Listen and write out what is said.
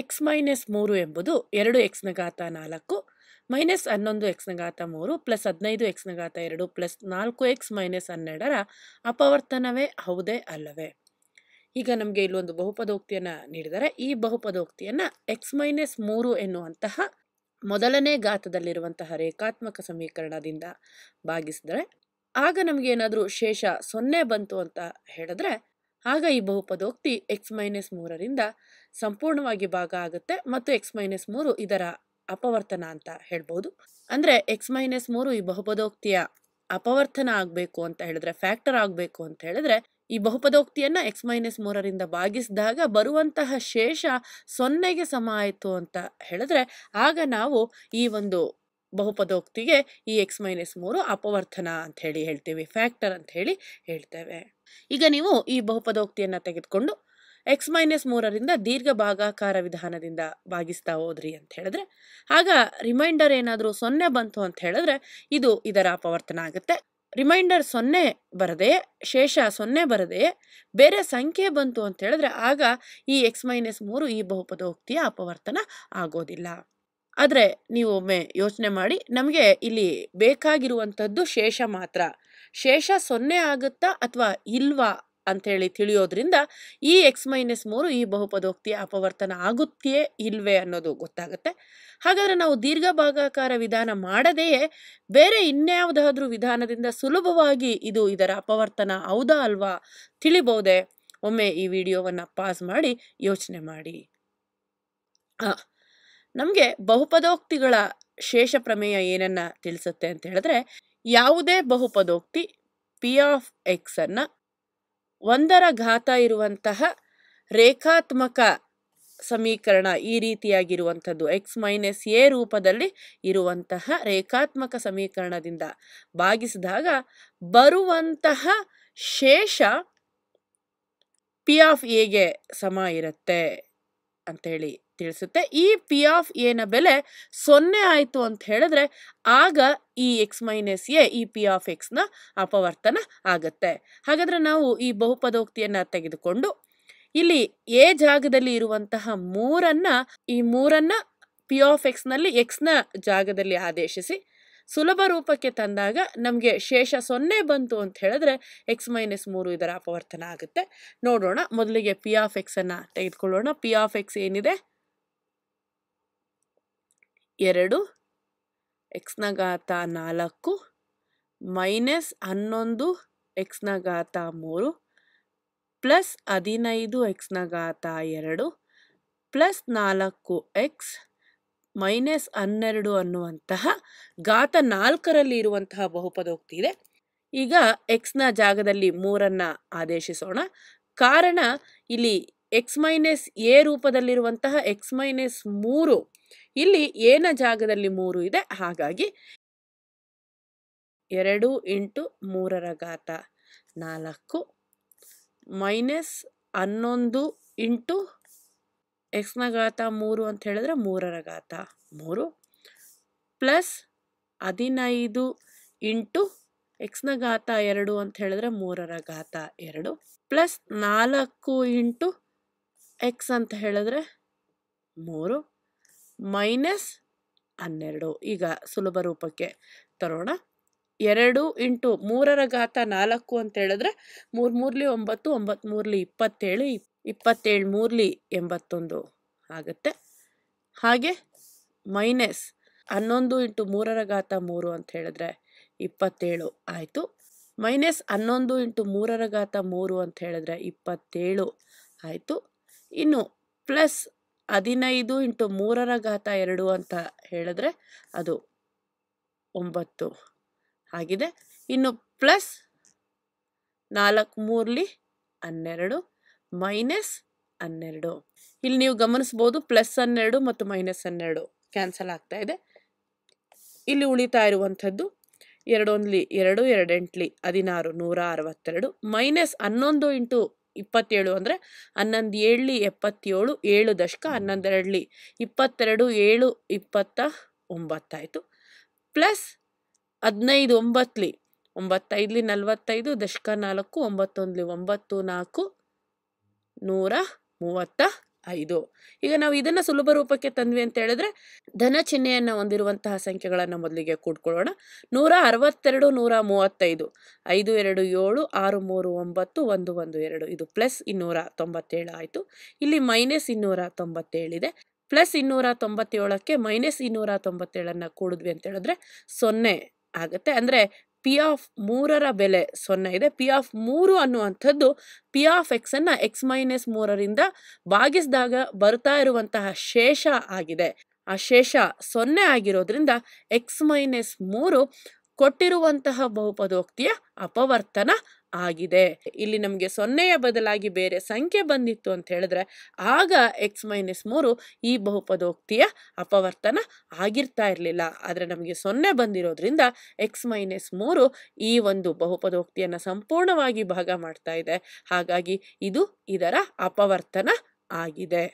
X minus ಮೂರು ಎಂಬುದು ಎರಡು ಎಕ್ಸ್ನ ಘಾತ ನಾಲ್ಕು ಮೈನಸ್ ಹನ್ನೊಂದು ಎಕ್ಸ್ನ ಘಾತ ಮೂರು ಪ್ಲಸ್ ಹದಿನೈದು ಎಕ್ಸ್ನ ಘಾತ ಎರಡು ಪ್ಲಸ್ ನಾಲ್ಕು ಎಕ್ಸ್ ಮೈನಸ್ ಹನ್ನೆರಡರ ಅಪವರ್ತನವೇ ಹೌದೇ ಅಲ್ಲವೇ ಈಗ ನಮಗೆ ಇಲ್ಲೊಂದು ಬಹುಪದೋಕ್ತಿಯನ್ನು ನೀಡಿದರೆ ಈ ಬಹುಪದೋಕ್ತಿಯನ್ನು ಎಕ್ಸ್ ಮೈನಸ್ ಮೂರು ಎನ್ನುವಂತಹ ಮೊದಲನೇ ಘಾತದಲ್ಲಿರುವಂತಹ ರೇಖಾತ್ಮಕ ಸಮೀಕರಣದಿಂದ ಭಾಗಿಸಿದರೆ ಆಗ ನಮಗೇನಾದರೂ ಶೇಷ ಸೊನ್ನೆ ಬಂತು ಅಂತ ಹೇಳಿದ್ರೆ ಆಗ ಈ ಬಹುಪದೋಕ್ತಿ ಎಕ್ಸ್ ಮೈನಸ್ ಮೂರರಿಂದ ಸಂಪೂರ್ಣವಾಗಿ ಭಾಗ ಆಗುತ್ತೆ ಮತ್ತು ಎಕ್ಸ್ ಮೈನಸ್ ಮೂರು ಇದರ ಅಪವರ್ತನ ಅಂತ ಹೇಳ್ಬೋದು ಅಂದರೆ ಎಕ್ಸ್ ಮೈನಸ್ ಮೂರು ಈ ಬಹುಪದೋಕ್ತಿಯ ಅಪವರ್ತನ ಆಗಬೇಕು ಅಂತ ಹೇಳಿದ್ರೆ ಫ್ಯಾಕ್ಟರ್ ಆಗಬೇಕು ಅಂತ ಹೇಳಿದ್ರೆ ಈ ಬಹುಪದೋಕ್ತಿಯನ್ನ ಎಕ್ಸ್ ಮೈನಸ್ ಮೂರರಿಂದ ಭಾಗಿಸಿದಾಗ ಬರುವಂತಹ ಶೇಷ ಸೊನ್ನೆಗೆ ಸಮ ಆಯಿತು ಅಂತ ಹೇಳಿದ್ರೆ ಆಗ ನಾವು ಈ ಒಂದು ಬಹುಪದೋಕ್ತಿಗೆ ಈ ಎಕ್ಸ್ ಮೈನಸ್ ಮೂರು ಅಪವರ್ತನ ಅಂತ ಹೇಳಿ ಹೇಳ್ತೀವಿ ಫ್ಯಾಕ್ಟರ್ ಅಂತ ಹೇಳಿ ಹೇಳ್ತೇವೆ ಈಗ ನೀವು ಈ ಬಹುಪದೋಕ್ತಿಯನ್ನು ತೆಗೆದುಕೊಂಡು ಎಕ್ಸ್ ಮೈನಸ್ ಮೂರರಿಂದ ದೀರ್ಘ ಭಾಗಾಕಾರ ವಿಧಾನದಿಂದ ಭಾಗಿಸ್ತಾ ಹೋದ್ರಿ ಅಂತ ಹೇಳಿದ್ರೆ ಆಗ ರಿಮೈಂಡರ್ ಏನಾದರೂ ಸೊನ್ನೆ ಬಂತು ಅಂತ ಹೇಳಿದ್ರೆ ಇದು ಇದರ ಅಪವರ್ತನ ಆಗುತ್ತೆ ರಿಮೈಂಡರ್ ಸೊನ್ನೆ ಬರದೆ ಶೇಷ ಸೊನ್ನೆ ಬರದೆ ಬೇರೆ ಸಂಖ್ಯೆ ಬಂತು ಅಂತ ಹೇಳಿದ್ರೆ ಆಗ ಈ ಎಕ್ಸ್ ಮೈನಸ್ ಮೂರು ಈ ಬಹುಪದೋಕ್ತಿಯ ಅಪವರ್ತನ ಆಗೋದಿಲ್ಲ ಆದರೆ ನೀವು ಒಮ್ಮೆ ಯೋಚನೆ ಮಾಡಿ ನಮಗೆ ಇಲ್ಲಿ ಬೇಕಾಗಿರುವಂಥದ್ದು ಶೇಷ ಮಾತ್ರ ಶೇಷ ಸೊನ್ನೆ ಆಗುತ್ತಾ ಅಥವಾ ಇಲ್ವಾ ಅಂಥೇಳಿ ತಿಳಿಯೋದ್ರಿಂದ ಈ ಎಕ್ಸ್ ಮೈನಸ್ ಮೂರು ಈ ಬಹುಪದೋಕ್ತಿಯ ಅಪವರ್ತನ ಆಗುತ್ತೆಯೇ ಇಲ್ವೇ ಅನ್ನೋದು ಗೊತ್ತಾಗುತ್ತೆ ಹಾಗಾದರೆ ನಾವು ದೀರ್ಘ ಭಾಗಾಕಾರ ವಿಧಾನ ಮಾಡದೆಯೇ ಬೇರೆ ಇನ್ಯಾವುದಾದ್ರೂ ವಿಧಾನದಿಂದ ಸುಲಭವಾಗಿ ಇದು ಇದರ ಅಪವರ್ತನ ಹೌದಾ ಅಲ್ವಾ ತಿಳಿಬೋದೆ ಒಮ್ಮೆ ಈ ವಿಡಿಯೋವನ್ನು ಪಾಸ್ ಮಾಡಿ ಯೋಚನೆ ಮಾಡಿ ನಮಗೆ ಬಹುಪದೋಕ್ತಿಗಳ ಶೇಷ ಪ್ರಮೇಯ ಏನನ್ನ ತಿಳಿಸುತ್ತೆ ಅಂತ ಹೇಳಿದ್ರೆ ಯಾವುದೇ ಬಹುಪದೋಕ್ತಿ ಪಿ ಆಫ್ ಎಕ್ಸ್ ಅನ್ನ ಒಂದರ ಘಾತ ಇರುವಂತಹ ರೇಖಾತ್ಮಕ ಸಮೀಕರಣ ಈ ರೀತಿಯಾಗಿರುವಂಥದ್ದು ಎಕ್ಸ್ ಮೈನಸ್ ಎ ರೂಪದಲ್ಲಿ ಇರುವಂತಹ ರೇಖಾತ್ಮಕ ಸಮೀಕರಣದಿಂದ ಭಾಗಿಸಿದಾಗ ಬರುವಂತಹ ಶೇಷ ಪಿ ಆಫ್ ಎಗೆ ಸಮ ಇರುತ್ತೆ ಅಂತ ಹೇಳಿ ತಿಳಿಸುತ್ತೆ ಈ ಪಿ ಆಫ್ ಎನ ಬೆಲೆ ಸೊನ್ನೆ ಆಯಿತು ಅಂತ ಹೇಳಿದ್ರೆ ಆಗ ಈ ಎಕ್ಸ್ ಮೈನಸ್ ಎ ಈ ಪಿ ಆಫ್ ಎಕ್ಸ್ನ ಅಪವರ್ತನ ಆಗುತ್ತೆ ಹಾಗಾದರೆ ನಾವು ಈ ಬಹುಪದೋಕ್ತಿಯನ್ನು ತೆಗೆದುಕೊಂಡು ಇಲ್ಲಿ ಎ ಜಾಗದಲ್ಲಿ ಇರುವಂತಹ ಮೂರನ್ನ ಈ ಮೂರನ್ನ ಪಿ ಆಫ್ ಎಕ್ಸ್ನಲ್ಲಿ ಎಕ್ಸ್ನ ಜಾಗದಲ್ಲಿ ಆದೇಶಿಸಿ ಸುಲಭ ರೂಪಕ್ಕೆ ತಂದಾಗ ನಮಗೆ ಶೇಷ ಸೊನ್ನೆ ಬಂತು ಅಂತ ಹೇಳಿದ್ರೆ ಎಕ್ಸ್ ಮೈನಸ್ ಮೂರು ಇದರ ಅಪವರ್ತನ ಆಗುತ್ತೆ ನೋಡೋಣ ಮೊದಲಿಗೆ ಪಿ ಆಫ್ ಎಕ್ಸನ್ನು ತೆಗೆದುಕೊಳ್ಳೋಣ ಪಿ ಆಫ್ ಎಕ್ಸ್ ಏನಿದೆ ಎರಡು ಎಕ್ಸ್ನ ಘಾತ ನಾಲ್ಕು ಮೈನಸ್ ಹನ್ನೊಂದು ಎಕ್ಸ್ನ ಘಾತ ಮೂರು ಪ್ಲಸ್ ಹದಿನೈದು ಎಕ್ಸ್ನ ಘಾತ ಎರಡು ಪ್ಲಸ್ ನಾಲ್ಕು ಎಕ್ಸ್ ಮೈನಸ್ ಹನ್ನೆರಡು ಅನ್ನುವಂತಹ ಗಾತ ನಾಲ್ಕರಲ್ಲಿ ಇರುವಂತಹ ಬಹುಪದೋಕ್ತಿ ಇದೆ ಈಗ ಎಕ್ಸ್ನ ಜಾಗದಲ್ಲಿ ಮೂರನ್ನು ಆದೇಶಿಸೋಣ ಕಾರಣ ಇಲ್ಲಿ ಎಕ್ಸ್ ಮೈನಸ್ ಎ ರೂಪದಲ್ಲಿರುವಂತಹ ಎಕ್ಸ್ ಮೈನಸ್ ಮೂರು ಇಲ್ಲಿ ಏನ ಜಾಗದಲ್ಲಿ ಮೂರು ಇದೆ ಹಾಗಾಗಿ ಎರಡು ಇಂಟು ಮೂರರ ಗಾತ ನಾಲ್ಕು ಮೈನಸ್ ಹನ್ನೊಂದು ಇಂಟು ಎಕ್ಸ್ನ ಘಾತ ಮೂರು ಅಂತ ಹೇಳಿದ್ರೆ ಮೂರರ ಘಾತ ಮೂರು ಪ್ಲಸ್ ಹದಿನೈದು ಇಂಟು ಎಕ್ಸ್ನ ಘಾತ ಎರಡು ಅಂತ ಹೇಳಿದ್ರೆ ಮೂರರ ಘಾತ ಎರಡು ಪ್ಲಸ್ ನಾಲ್ಕು ಇಂಟು ಎಕ್ಸ್ ಅಂತ ಹೇಳಿದ್ರೆ ಮೂರು ಮೈನಸ್ ಹನ್ನೆರಡು ಈಗ ಸುಲಭ ರೂಪಕ್ಕೆ ತರೋಣ ಎರಡು ಇಂಟು ಮೂರರ ಘಾತ ನಾಲ್ಕು ಅಂತ ಹೇಳಿದ್ರೆ ಮೂರು ಮೂರಲಿ ಒಂಬತ್ತು ಒಂಬತ್ತು ಮೂರಲಿ ಇಪ್ಪತ್ತೇಳು ಇಪ್ಪ ಇಪ್ಪತ್ತೇಳು ಮೂರ್ಲಿ ಎಂಬತ್ತೊಂದು ಆಗುತ್ತೆ ಹಾಗೆ ಮೈನಸ್ ಹನ್ನೊಂದು ಇಂಟು ಮೂರರ ಘಾತ ಮೂರು ಅಂತ ಹೇಳಿದ್ರೆ ಇಪ್ಪತ್ತೇಳು ಆಯಿತು ಮೈನಸ್ ಹನ್ನೊಂದು ಇಂಟು ಮೂರರ ಘಾತ ಮೂರು ಅಂತ ಹೇಳಿದ್ರೆ ಇಪ್ಪತ್ತೇಳು ಆಯಿತು ಇನ್ನು ಪ್ಲಸ್ ಹದಿನೈದು ಇಂಟು ಮೂರರ ಘಾತ ಎರಡು ಅಂತ ಹೇಳಿದ್ರೆ ಅದು ಒಂಬತ್ತು ಆಗಿದೆ ಇನ್ನು ಪ್ಲಸ್ ನಾಲ್ಕು ಮೂರ್ಲಿ ಹನ್ನೆರಡು ಮೈನಸ್ ಹನ್ನೆರಡು ಇಲ್ಲಿ ನೀವು ಗಮನಿಸ್ಬೋದು ಪ್ಲಸ್ ಹನ್ನೆರಡು ಮತ್ತು ಮೈನಸ್ ಹನ್ನೆರಡು ಕ್ಯಾನ್ಸಲ್ ಆಗ್ತಾ ಇದೆ ಇಲ್ಲಿ ಉಳಿತಾ ಇರುವಂಥದ್ದು ಎರಡೊಂದ್ಲಿ ಎರಡು ಎರಡೆಂಟ್ಲಿ ಹದಿನಾರು ನೂರ ಅರವತ್ತೆರಡು ಮೈನಸ್ ಹನ್ನೊಂದು ಇಂಟು ಇಪ್ಪತ್ತೇಳು ಅಂದರೆ ಹನ್ನೊಂದು ಏಳಲಿ ಎಪ್ಪತ್ತೇಳು ಏಳು ದಶಕ ಹನ್ನೊಂದೆರಡ್ಲಿ ಇಪ್ಪತ್ತೆರಡು ಏಳು ಇಪ್ಪತ್ತ ಒಂಬತ್ತಾಯಿತು ಪ್ಲಸ್ ಹದಿನೈದು ಒಂಬತ್ತಲಿ ಒಂಬತ್ತೈದ್ಲಿ ನಲವತ್ತೈದು ದಶಕ ನಾಲ್ಕು ಒಂಬತ್ತೊಂದ್ಲಿ ಒಂಬತ್ತು ನಾಲ್ಕು ನೂರ ಮೂವತ್ತ ಐದು ಈಗ ನಾವು ಇದನ್ನ ಸುಲಭ ರೂಪಕ್ಕೆ ತಂದ್ವಿ ಅಂತ ಹೇಳಿದ್ರೆ ಧನ ಚಿಹ್ನೆಯನ್ನು ಹೊಂದಿರುವಂತಹ ಸಂಖ್ಯೆಗಳನ್ನ ಮೊದಲಿಗೆ ಕೂಡ್ಕೊಳ್ಳೋಣ ನೂರ ಅರವತ್ತೆರಡು ನೂರ ಮೂವತ್ತೈದು ಐದು ಎರಡು ಏಳು ಆರು ಮೂರು ಒಂಬತ್ತು ಒಂದು ಒಂದು ಎರಡು ಇದು ಪ್ಲಸ್ ಇನ್ನೂರ ತೊಂಬತ್ತೇಳು ಆಯಿತು ಇಲ್ಲಿ ಮೈನಸ್ ಇನ್ನೂರ ತೊಂಬತ್ತೇಳಿದೆ ಪ್ಲಸ್ ಇನ್ನೂರ ತೊಂಬತ್ತೇಳಕ್ಕೆ ಮೈನಸ್ ಇನ್ನೂರ ತೊಂಬತ್ತೇಳನ್ನ ಕೂಡಿದ್ವಿ ಅಂತ ಹೇಳಿದ್ರೆ ಸೊನ್ನೆ ಆಗುತ್ತೆ ಅಂದರೆ ಪಿ ಆಫ್ ಮೂರರ ಬೆಲೆ ಸೊನ್ನೆ ಇದೆ ಪಿ ಆಫ್ ಮೂರು ಅನ್ನುವಂಥದ್ದು ಪಿ ಆಫ್ ಎಕ್ಸ್ ಅನ್ನ ಎಕ್ಸ್ ಮೈನಸ್ ಮೂರರಿಂದ ಭಾಗಿಸಿದಾಗ ಬರ್ತಾ ಇರುವಂತಹ ಶೇಷ ಆಗಿದೆ ಆ ಶೇಷ ಸೊನ್ನೆ ಆಗಿರೋದ್ರಿಂದ ಎಕ್ಸ್ ಮೈನಸ್ ಮೂರು ಕೊಟ್ಟಿರುವಂತಹ ಬಹುಪದೋಕ್ತಿಯ ಅಪವರ್ತನ ಆಗಿದೆ ಇಲ್ಲಿ ನಮಗೆ ಸೊನ್ನೆಯ ಬದಲಾಗಿ ಬೇರೆ ಸಂಖ್ಯೆ ಬಂದಿತ್ತು ಅಂತ ಹೇಳಿದ್ರೆ ಆಗ ಎಕ್ಸ್ ಮೈನಸ್ ಮೂರು ಈ ಬಹುಪದೋಕ್ತಿಯ ಅಪವರ್ತನ ಆಗಿರ್ತಾ ಇರಲಿಲ್ಲ ಆದರೆ ನಮಗೆ ಸೊನ್ನೆ ಬಂದಿರೋದ್ರಿಂದ ಎಕ್ಸ್ ಮೈನಸ್ ಮೂರು ಈ ಒಂದು ಬಹುಪದೋಕ್ತಿಯನ್ನು ಸಂಪೂರ್ಣವಾಗಿ ಭಾಗ ಮಾಡ್ತಾ ಇದೆ ಹಾಗಾಗಿ ಇದು ಇದರ ಅಪವರ್ತನ ಆಗಿದೆ